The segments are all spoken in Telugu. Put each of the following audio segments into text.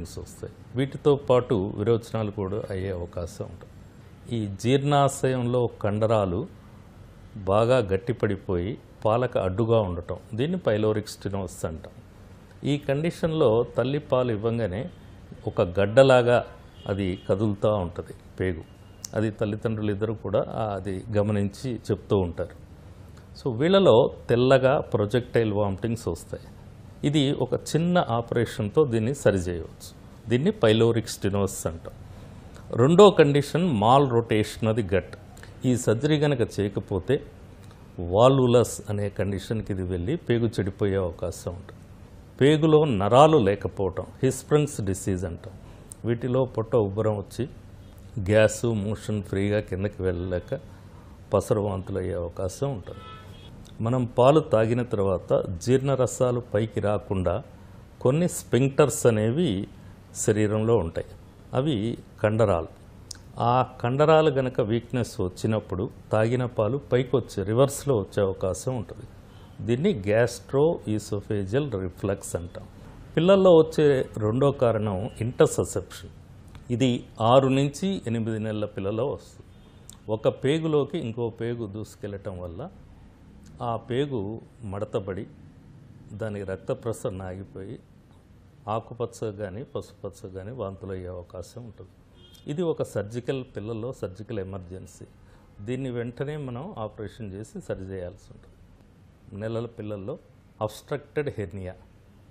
న్యూస్ వస్తాయి వీటితో పాటు విరోచనాలు కూడా అయ్యే అవకాశం ఉంటుంది ఈ జీర్ణాశయంలో కండరాలు బాగా గట్టిపడిపోయి పాలక అడ్డుగా ఉండటం దీన్ని పైలోరిక్ స్టినోస్ అంటాం ఈ కండిషన్లో తల్లి పాలు ఇవ్వగానే ఒక గడ్డలాగా అది కదులుతూ ఉంటుంది పేగు అది తల్లిదండ్రులు ఇద్దరు కూడా అది గమనించి చెప్తూ ఉంటారు సో వీళ్ళలో తెల్లగా ప్రొజెక్టైల్ వామిటింగ్స్ వస్తాయి ఇది ఒక చిన్న ఆపరేషన్తో దీన్ని సరిచేయవచ్చు దీన్ని పైలోరిక్ స్టినోస్ అంటాం రెండో కండిషన్ మాల్ రొటేషన్ అది గట్ ఈ సర్జరీ కనుక చేయకపోతే వాలులస్ అనే కండిషన్కి ఇది వెళ్ళి పేగు చెడిపోయే అవకాశం ఉంటుంది పేగులో నరాలు లేకపోవటం హిస్ప్రంగ్స్ డిసీజ్ అంటాం వీటిలో పొట్ట ఉబ్బరం వచ్చి గ్యాసు మోషన్ ఫ్రీగా కిందకి వెళ్ళలేక పసరవాంతులు అయ్యే అవకాశం ఉంటుంది మనం పాలు తాగిన తర్వాత జీర్ణరసాలు పైకి రాకుండా కొన్ని స్పింక్టర్స్ అనేవి శరీరంలో ఉంటాయి అవి కండరాలు ఆ కండరాలు గనక వీక్నెస్ వచ్చినప్పుడు తాగిన పాలు పైకి వచ్చే రివర్స్లో వచ్చే అవకాశం ఉంటుంది దీన్ని గ్యాస్ట్రో ఈసోఫేజియల్ రిఫ్లెక్స్ అంటాం పిల్లల్లో వచ్చే రెండో కారణం ఇంటర్ససెప్షన్ ఇది ఆరు నుంచి ఎనిమిది నెలల పిల్లలో వస్తుంది ఒక పేగులోకి ఇంకో పేగు దూసుకెళ్ళటం వల్ల ఆ పేగు మడతబడి దాని రక్త ప్రసరణ ఆగిపోయి ఆకుపచ్చ కానీ పసుపచ్చ కానీ వాంతులు అయ్యే అవకాశం ఉంటుంది ఇది ఒక సర్జికల్ పిల్లల్లో సర్జికల్ ఎమర్జెన్సీ దీన్ని వెంటనే మనం ఆపరేషన్ చేసి సరి చేయాల్సి ఉంటుంది నెలల పిల్లల్లో అబ్స్ట్రక్టెడ్ హెర్నియా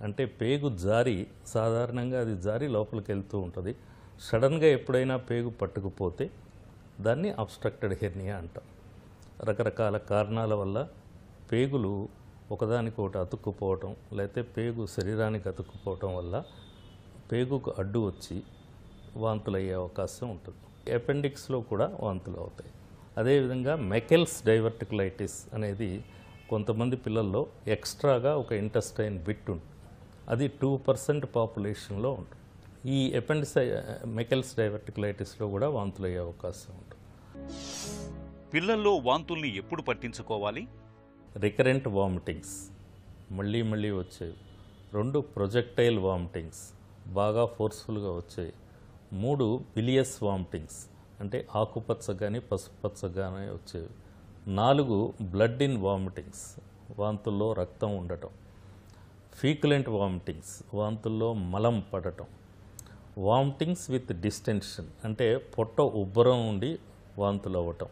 అంటే పేగు జారి సాధారణంగా అది జారి లోపలికి వెళ్తూ ఉంటుంది సడన్గా ఎప్పుడైనా పేగు పట్టుకుపోతే దాన్ని అబ్స్ట్రక్టెడ్ హెర్నియా అంటాం రకరకాల కారణాల వల్ల పేగులు ఒకదానికొకటి అతుక్కుపోవటం లేకపోతే పేగు శరీరానికి అతుక్కుపోవటం వల్ల పేగుకు అడ్డు వచ్చి వాంతులు అయ్యే అవకాశం ఉంటుంది అపెండిక్స్లో కూడా వాంతులు అవుతాయి అదేవిధంగా మెకెల్స్ డైవర్టికులైటిస్ అనేది కొంతమంది పిల్లల్లో ఎక్స్ట్రాగా ఒక ఇంటెస్టైన్ బిట్ ఉంటుంది అది టూ పర్సెంట్ పాపులేషన్లో ఉంటుంది ఈ ఎపెండిస్ మెకెల్స్ డైవర్టికులైటిస్లో కూడా వాంతులు అయ్యే అవకాశం ఉంటుంది పిల్లల్లో వాంతుల్ని ఎప్పుడు పట్టించుకోవాలి రికరెంట్ వామిటింగ్స్ మళ్ళీ మళ్ళీ వచ్చేవి రెండు ప్రొజెక్టైల్ వామిటింగ్స్ బాగా ఫోర్స్ఫుల్గా వచ్చేవి మూడు బిలియస్ వామిటింగ్స్ అంటే ఆకుపచ్చ కానీ పసుపచ్చ కానీ వచ్చేవి నాలుగు బ్లడ్ ఇన్ వామిటింగ్స్ వాంతుల్లో రక్తం ఉండటం ఫీక్లెంట్ వామిటింగ్స్ వాంతుల్లో మలం పడటం వామిటింగ్స్ విత్ డిస్టెన్షన్ అంటే పొట్ట ఉబ్బరం ఉండి వాంతులు అవ్వటం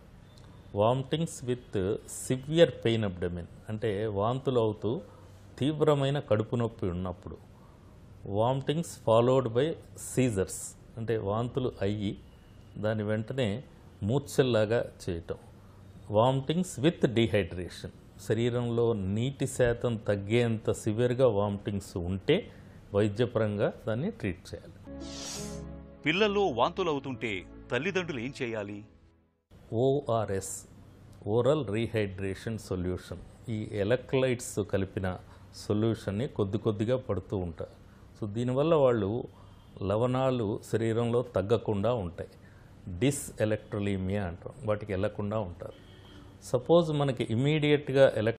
vomitings with severe pain abdomen అంటే వాంతులు అవుతూ తీవ్రమైన కడుపు నొప్పి ఉన్నప్పుడు వామిటింగ్స్ ఫాలోడ్ బై సీజర్స్ అంటే వాంతులు అయ్యి దాని వెంటనే మూర్చల్లాగా చేయటం వామిటింగ్స్ విత్ డిహైడ్రేషన్ శరీరంలో నీటి శాతం తగ్గేంత సివియర్గా వామిటింగ్స్ ఉంటే వైద్యపరంగా దాన్ని ట్రీట్ చేయాలి పిల్లలు వాంతులు అవుతుంటే తల్లిదండ్రులు ఏం చేయాలి ఓఆర్ఎస్ ఓరల్ రీహైడ్రేషన్ సొల్యూషన్ ఈ ఎలక్ట్రలైట్స్ కలిపిన సొల్యూషన్ని కొద్ది కొద్దిగా పడుతూ ఉంటారు సో దీనివల్ల వాళ్ళు లవణాలు శరీరంలో తగ్గకుండా ఉంటాయి డిస్ ఎలక్ట్రలీమియా అంటాం వాటికి వెళ్ళకుండా ఉంటారు సపోజ్ మనకి ఇమీడియట్గా ఎలక్ట్